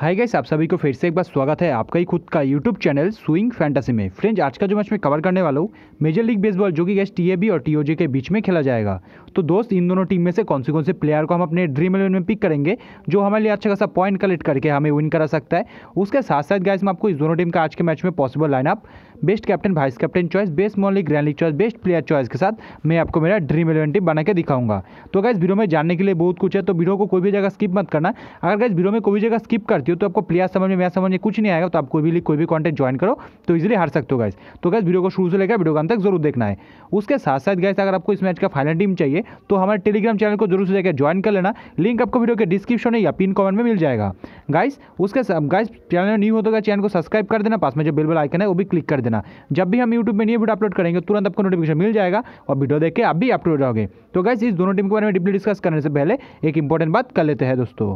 hi guys आप सभी को फिर से एक बार स्वागत है आपका ही खुद का यूट्यूब चैनल स्विंग फैंटेसी में फ्रेंड्स आज का जो मैच मैं कवर करने वाला हूँ मेजर लीग बेसबॉल जो कि गैस टीएबी और टीओजे के बीच में खेला जाएगा तो दोस्त इन दोनों टीम में से कौन से कौन से प्लेयर को हम अपने ड्रीम इलेवन में पिक करेंगे जो हमारे लिए अच्छा खासा पॉइंट कलेक्ट करके हमें विन करा सकता है उसके साथ साथ गैस मैं आपको इस दोनों टीम का आज के मैच में possible lineup best captain vice captain choice best small league grand league choice best player choice के साथ मैं आपको मेरा ड्रीम इलेवन टीम बना के दिखाऊंगा तो गैस वीडियो में जानने के लिए बहुत कुछ है तो वीडियो को कोई भी जगह स्किप मत करना अगर गैस वीडियो में कोई भी जगह स्किप कर आती हो तो आपको प्लेयर समझ में मैं समझ में कुछ नहीं आएगा तो आप कोई भी कोई भी कॉन्टेंट ज्वाइन करो तो इजिली हार सकते हो गाइस तो गैस वीडियो को शुरू से लेकर वीडियो का अंत तक जरूर देखना है उसके साथ साथ गैस अगर आपको इस मैच का फाइनल टीम चाहिए तो हमारे टेलीग्राम चैनल को जरूर से जाकर ज्वाइन कर लेना लिंक आपको वीडियो के डिस्क्रिप्शन में या पिन कॉमेंट में मिल जाएगा गाइस उसके गाइस चैनल में न्यू हो तो चैनल को सब्सक्राइब कर देना पास में जो बिल बिल आइकन है वो भी क्लिक कर देना जब भी हम यूट्यूब में न्यू वीडियो अपलोड करेंगे तो तुरंत आपको नोटिफिकेशन मिल जाएगा और वीडियो देख के आप भी अपलोड रहोगे तो गाइस इस दोनों टीम के बारे में डीपली डिस्कस करने से पहले एक इंपॉर्टेंट बात कर लेते हैं दोस्तों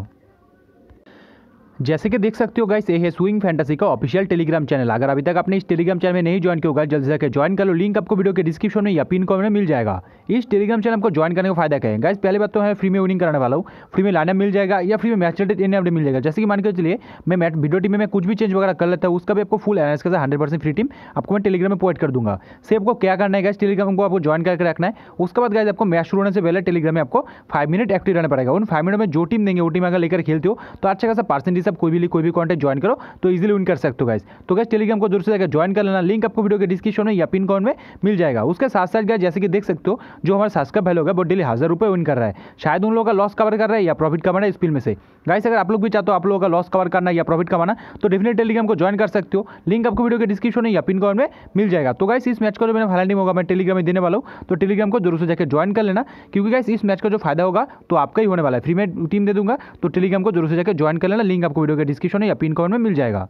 जैसे कि देख सकते हो गाइस ये है स्विंग फैंटेसी का ऑफिशियल टेलीग्राम चैनल अगर अभी तक आपने इस टेलीग्राम चैनल में नहीं ज्वाइन किया होगा जल्दी से ज्वाइन कर लो लिंक आपको वीडियो के डिस्क्रिप्शन में या पिन कॉमेंट में मिल जाएगा इस टेलीग्राम चैनल को ज्वाइन करने का फायदा क्या है गाइस पहले बात तो है फ्री में विनिंग करने वाला हूँ फ्री में लाइनअप मिल जाएगा या फ्री में मैच रेटेड इन मिल जाएगा जैसे कि मान के चलिए मैं मैट वीडियो टीम में कुछ भी चेंज वगैरह कर लेता हूँ उसका भी आपको फुल एनएस का हंड्रेड फ्री टीम आपको मैं टेलीग्राम में प्रोवाइड कर दूंगा से आपको क्या करना है गाइस टेलीग्राम को आपको ज्वाइन करके रखना है उसके बाद गाइस आपको मैच शुरू होने से पहले टेलीग्राम में आपको फाइव मिनट एक्टिव रहना पड़ेगा उन फाइव मिनट में जो टीम देंगे वो टीम अगर लेकर खेलते हो तो अच्छा खासा परसेंटेज आप कोई भी कोई भी कॉन्टेक्ट ज्वाइन करो तो इजिली विन कर सकते हो गाइज तो गैस टेलीग्राम को जरूर से ज्वाइन कर लेना लिंक आपको वीडियो के डिस्क्रिप्शन में या पिन कॉन में मिल जाएगा उसके साथ साथ गया जैसे कि देख सकते हो जो हमारे सब्सक्राइब भाई लोग है वो डेली हज़ार रुपये विन कर रहा है शायद उन लोगों का लॉस कवर कर रहा है या प्रॉफिट कमाना है इस फिल्म में से गाइस अगर आप लोग भी चाहते हो आप लोगों का लॉस कवर करना या प्रॉफिट कमाना तो डेफिनेट टेलीग्राम को ज्वाइन कर सकते हो लिंक आपको वीडियो के डिस्क्रिप्शन में या पिन कॉन में मिल जाएगा तो गाइस इस मैच का जो मैंने फाइनल नहीं होगा मैं टेलीग्राम में देने वाला हूँ तो टेलीग्राम को जरूर से जाकर ज्वाइन कर लेना क्योंकि गाइस इस मैच का जो फायदा होगा तो आपका ही होने वाला है फ्री में टीम दे दूंगा तो टेलीग्राम को जरूर से जाकर ज्वाइन कर लेना लिंक आपको वीडियो के डिस्क्रिप्शन या पिन कमेंट में मिल जाएगा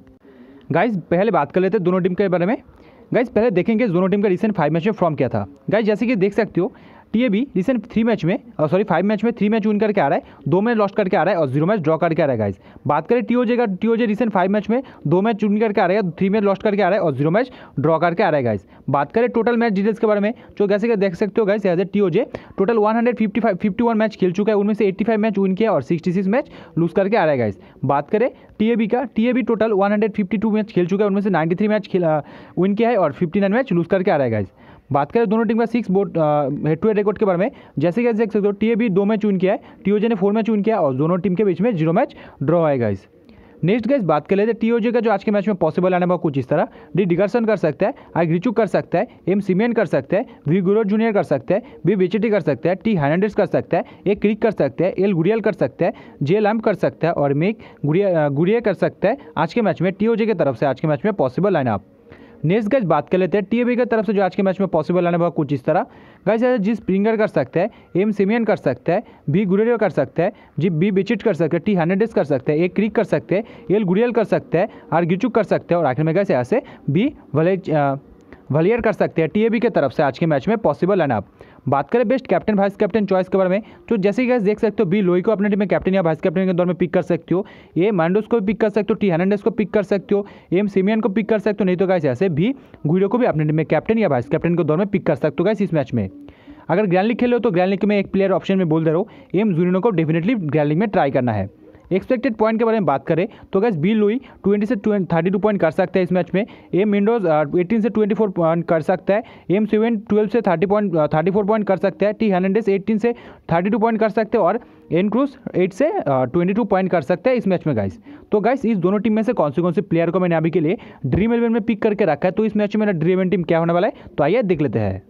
गाइज पहले बात कर लेते हैं दोनों टीम के बारे में गाइज पहले देखेंगे दोनों टीम का रिसेंट फाइव मैच में फॉर्म किया था गाइज जैसे कि देख सकते हो T A B recent three match में सॉरी फाइव मैच में थ्री मैच विन करके आ रहा है दो मैच लॉस्ट करके आ रहा है और जीरो मैच ड्रॉ करके आ रहा है गाइज बात करें जे का T O J recent five match में दो मैच विन करके आ रहा है थ्री मैच लॉस्ट करके आ रहा है और जीरो मैच ड्रॉ करके आ रहा है गाइज बात करें टोटल मैच डिटेल्स के बारे में जो कैसे देख सकते हो guys as A J total one hundred fifty five fifty one match खेल चुका है उनमें से एट्टी फाइव मैच विन किया और सिक्सटी सिक्स मैच लूज करके आ रहा है गाइज बात करें टी ए बी का T A B total one hundred fifty two match खेल चुका है उनमें से नाइन्टी थ्री मैच विन किया है और फिफ्टी नाइन मैच लूज करके आ रहा है गाइज बात करें दोनों टीम का six board head to head record के बारे में जैसे कि देख सकते हो ए बी दो मैच चुन किया है टीओजे ने फोर मैच चुन किया और दोनों टीम के बीच में जीरो मैच ड्रॉ है इस नेक्स्ट गाइज बात कर लेते ओ जे का जो आज के मैच में पॉसिबल आने वाला कुछ इस तरह डी डिगर्सन कर सकते हैं आई ग्रिचुक कर सकता है एम सीमेंट कर सकते हैं वी गुरो जूनियर कर सकते हैं बी बिचिटी कर सकते हैं टी हैनडेस कर सकते हैं ए क्रिक कर सकते हैं एल गुड़ियल कर सकते हैं जे लैम्प कर सकते हैं और मेक गुड़िया गुड़िया कर सकते हैं आज के मैच में जे की तरफ से आज के मैच में पॉसिबल लाइनअप नेक्स्ट गज बात कर लेते हैं टीएबी की तरफ से जो आज के मैच में पॉसिबल आने वाला कुछ इस तरह गज जी स्प्रिंगर कर सकते हैं एम सिमियन कर सकते हैं बी गुरेरियो कर सकते हैं जी बी बिचिट कर सकते हैं टी हंड्रेडेस कर सकते हैं ए क्रिक कर सकते हैं एल गुड़ियल कर सकते हैं आर गिचुक कर सकते हैं और आखिर में गैस ऐसे बी वलेज वलियर कर सकते हैं टीएबी की तरफ से आज के मैच में पॉसिबल रन अप बात करें best captain vice captain choice के बारे में तो जैसे कि देख सकते हो बी लोई को अपने टीम में कैप्टन या वाइस कैप्टन के दौर में पिक कर सकते हो ए मांडोस को पिक कर सकते हो टी हर्नाडेस को पिक कर सकते हो एम सिमियन को पिक कर सकते हो नहीं तो कैसे ऐसे भी गुड़ियो को भी अपने टीम में कैप्टन या वाइस कैप्टन के दौर में पिक कर सकते हो कैसे इस मैच में अगर ग्रैंड लीग खेलो तो ग्रैंड लीग में एक प्लेयर ऑप्शन में बोल दे रहा हो एम जूनिनो को डेफिनेटली ग्रैंड लीग में ट्राई करना है एक्सपेक्टेड पॉइंट के बारे में बात करें तो गैस बी लुई 20 से थर्टी टू पॉइंट कर सकता है इस मैच में एम विंडोज 18 से 24 पॉइंट कर सकता है एम सेवन ट्वेल्व से 30 पॉइंट फोर पॉइंट कर सकता है टी हंड्रेड एटीन से 32 पॉइंट कर सकते हैं और एन क्रूज एट से ट्वेंटी टू पॉइंट कर सकता है इस मैच में गाइस तो गाइस इस दोनों टीम में से कौन से कौन से प्लेयर को मैंने अभी के लिए ड्रीम इलेवन में पिक करके रखा है तो इस मैच में मेरा ड्रीम इलेवन टीम क्या होने वाला है तो आइए देख लेते हैं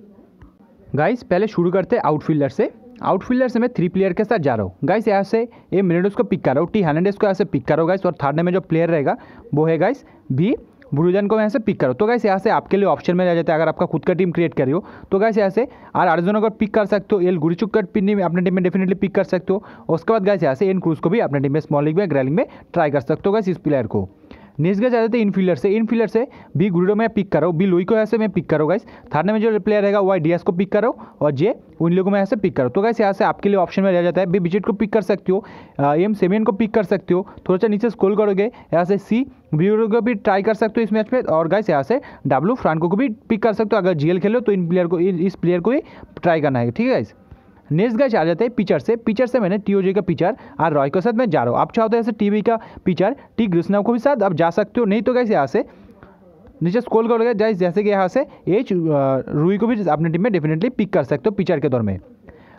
गाइस पहले शुरू करते हैं आउटफील्डर से आउटफील्डर से मैं थ्री प्लेयर के साथ जा रहा हूँ गाइस यहाँ से ए मिनेडोस को पिक कर रहा हूँ टी हैलेंडेस को यहाँ से पिक करो गाइस और थर्ड में जो प्लेयर रहेगा वो है गाइस भी ब्रूजन को यहाँ से पिक करो तो गाइस यहाँ से आपके लिए ऑप्शन में रह जाता है अगर आपका खुद का टीम क्रिएट कर रही हो तो गाइस यहाँ से आर अर्जुन को पिक कर सकते हो एल गुरुचुक का टीम अपने टीम में डेफिनेटली पिक कर सकते हो उसके बाद गाइस यहाँ से एन क्रूज को भी अपने टीम में स्मॉल लीग में ग्रैलिंग में ट्राई कर सकते हो गाइस इस प्लेयर को नेक्स्ट गए जाते हैं इनफील्डर से इनफील्डर से बी गुरुडो में पिक करो बी लुई को यहाँ से मैं पिक करो गाइस थर्ड में जो प्लेयर रहेगा वाई डी को पिक करो और जे उन लोगों में यहाँ से पिक करो तो गाइस यहाँ से आपके लिए ऑप्शन में रह जाता है बी बिजेट को पिक कर सकते हो एम सेमियन को पिक कर सकते हो थोड़ा सा नीचे स्कोल करोगे यहाँ से सी बी को भी ट्राई कर सकते हो इस मैच में और गाइस यहाँ से डब्लू फ्रांको को भी पिक कर सकते हो अगर एल खेलो तो इन प्लेयर को इस प्लेयर को ही ट्राई करना है ठीक है गाइस नेक्स्ट गैच आ जाते हैं पिचर से पिचर से मैंने टी का पिचर और रॉय के साथ मैं जा रहा हूँ आप चाहो तो ऐसे टी का पिचर टी कृष्णा को भी साथ आप जा सकते हो नहीं तो कैसे यहाँ से नीचे स्कोल करोगे जैसे कि यहाँ से एच रूई को भी अपने टीम में डेफिनेटली पिक कर सकते हो पिचर के दौर में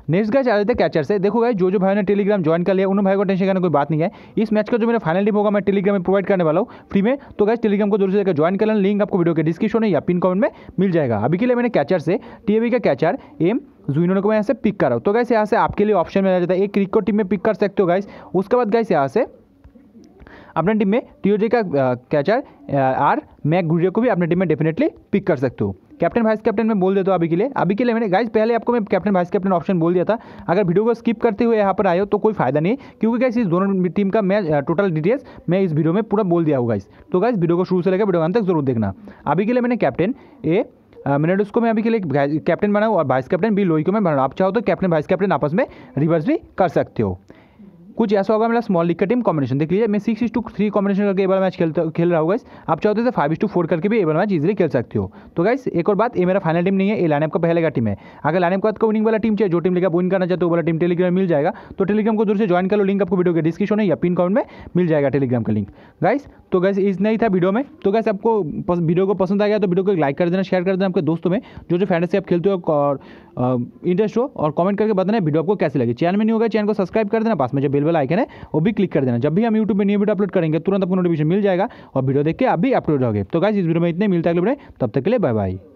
नेक्स्ट गैच आ जाते हैं कैचर से देखो गाइस जो जो भाई ने टेलीग्राम ज्वाइन कर लिया उन भाई को टेंशन करने कोई बात नहीं है इस मैच का जो मेरा फाइनल टीम होगा मैं टेलीग्राम में प्रोवाइड करने वाला हूँ फ्री में तो गाइस टेलीग्राम को जरूर से ज्वाइन कर लेना लिंक आपको वीडियो के डिस्क्रिप्शन में या पिन कमेंट में मिल जाएगा अभी के लिए मैंने कैचर से टीएवी का कैचर एम जूनियर तो को मैं यहाँ से पिक कर रहा हूँ तो गैस यहाँ से आपके लिए ऑप्शन मिल जाता है एक क्रिक को टीम में पिक कर सकते हो गाइस उसके बाद गाइस यहाँ से अपने टीम में टीओजे का कैचर आर मैक गुजरे को भी अपने टीम में डेफिनेटली पिक कर सकते हो कैप्टन वाइस कैप्टन में बोल देता हूँ अभी के लिए अभी के लिए मैंने गाइस पहले आपको मैं कैप्टन वाइस कैप्टन ऑप्शन बोल दिया था अगर वीडियो को स्किप करते हुए यहाँ पर आए हो तो कोई फायदा नहीं क्योंकि गाइस इस दोनों टीम का मैं टोटल डिटेल्स मैं इस वीडियो में पूरा बोल दिया हूँ गाइस तो गाइस वीडियो को शुरू से लेकर वीडियो अंत तक जरूर देखना अभी के लिए मैंने कैप्टन ए मिनेडोस को मैं अभी के लिए कैप्टन बनाऊँ और वाइस कैप्टन भी लोई को मैं बनाऊँ आप चाहो तो कैप्टन वाइस कैप्टन आपस में रिवर्स भी कर सकते हो कुछ ऐसा होगा मेरा स्मॉल लिक्का टीम कॉम्बिनेशन देख लीजिए मैं सिक्स टू थ्री कॉम्बिनेशन करके एबल मैच खेल खेल रहा हूँ गाइस आप चाहते थे फाइव टू फोर करके भी एबल मैच इजीली खेल सकते हो तो गाइस एक और बात ये मेरा फाइनल टीम नहीं है ये लाइनअप का पहले का टीम है अगर लाइनअप का विनिंग वाला टीम चाहिए जो टीम लेकर विन करना चाहते हो वाला टीम टेलीग्राम मिल जाएगा तो टेलीग्राम को दूर से ज्वाइन कर लो लिंक आपको वीडियो के डिस्क्रिप्शन में या पिन कॉमेंट में मिल जाएगा टेलीग्राम का लिंक गाइस तो गैस इस नहीं था वीडियो में तो गैस आपको वीडियो को पसंद आ गया तो वीडियो को लाइक कर देना शेयर कर देना आपके दोस्तों में जो जो से आप खेलते हो और इंटरेस्ट हो और कमेंट करके बताना वीडियो आपको कैसे लगे चैनल में नहीं होगा चैनल को सब्सक्राइब कर देना पास में जब बेल वाला आइकन है वो भी क्लिक कर देना जब भी हम यूट्यूब में न्यू वीडियो अपलोड करेंगे तुरंत आपको नोटिफिकेशन मिल जाएगा और वीडियो देख के अभी भी अपलोड रहोगे तो गाइज इस वीडियो में इतने मिलता है तब तक के लिए बाय बाय